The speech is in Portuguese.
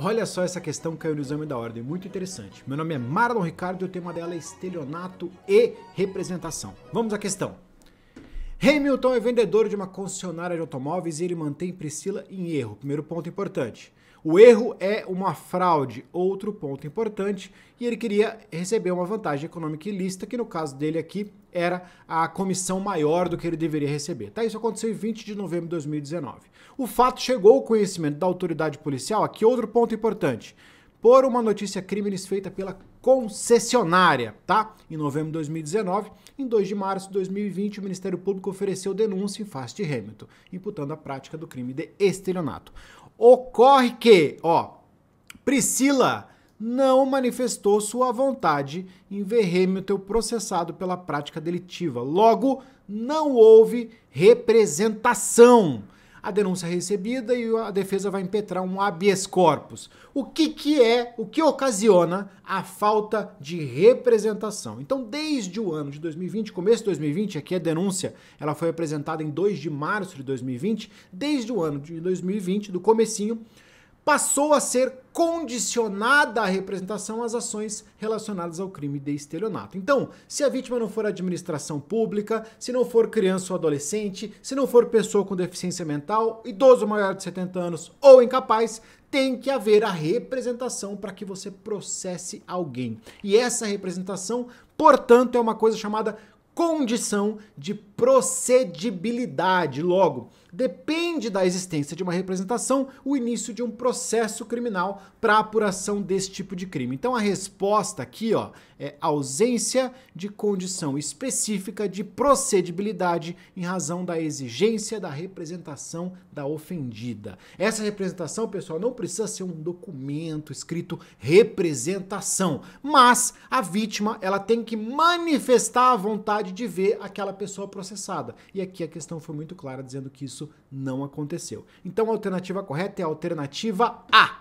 Olha só essa questão que caiu no exame da ordem, muito interessante. Meu nome é Marlon Ricardo e o tema dela é estelionato e representação. Vamos à questão. Hamilton é vendedor de uma concessionária de automóveis e ele mantém Priscila em erro. Primeiro ponto importante. O erro é uma fraude, outro ponto importante, e ele queria receber uma vantagem econômica ilícita, que no caso dele aqui era a comissão maior do que ele deveria receber. Tá? Isso aconteceu em 20 de novembro de 2019. O fato chegou ao conhecimento da autoridade policial, aqui outro ponto importante por uma notícia crimes feita pela concessionária, tá? Em novembro de 2019, em 2 de março de 2020, o Ministério Público ofereceu denúncia em face de Hamilton, imputando a prática do crime de estelionato. Ocorre que, ó, Priscila não manifestou sua vontade em ver Hamilton processado pela prática delitiva. Logo, não houve representação a denúncia é recebida e a defesa vai impetrar um habeas corpus. O que, que é, o que ocasiona a falta de representação? Então, desde o ano de 2020, começo de 2020, aqui a denúncia ela foi apresentada em 2 de março de 2020, desde o ano de 2020, do comecinho, passou a ser condicionada a representação às ações relacionadas ao crime de estelionato. Então, se a vítima não for administração pública, se não for criança ou adolescente, se não for pessoa com deficiência mental, idoso maior de 70 anos ou incapaz, tem que haver a representação para que você processe alguém. E essa representação, portanto, é uma coisa chamada condição de procedibilidade. Logo, depende da existência de uma representação o início de um processo criminal para apuração desse tipo de crime. Então a resposta aqui ó, é ausência de condição específica de procedibilidade em razão da exigência da representação da ofendida. Essa representação, pessoal, não precisa ser um documento escrito representação, mas a vítima ela tem que manifestar a vontade possibilidade de ver aquela pessoa processada. E aqui a questão foi muito clara dizendo que isso não aconteceu. Então a alternativa correta é a alternativa A.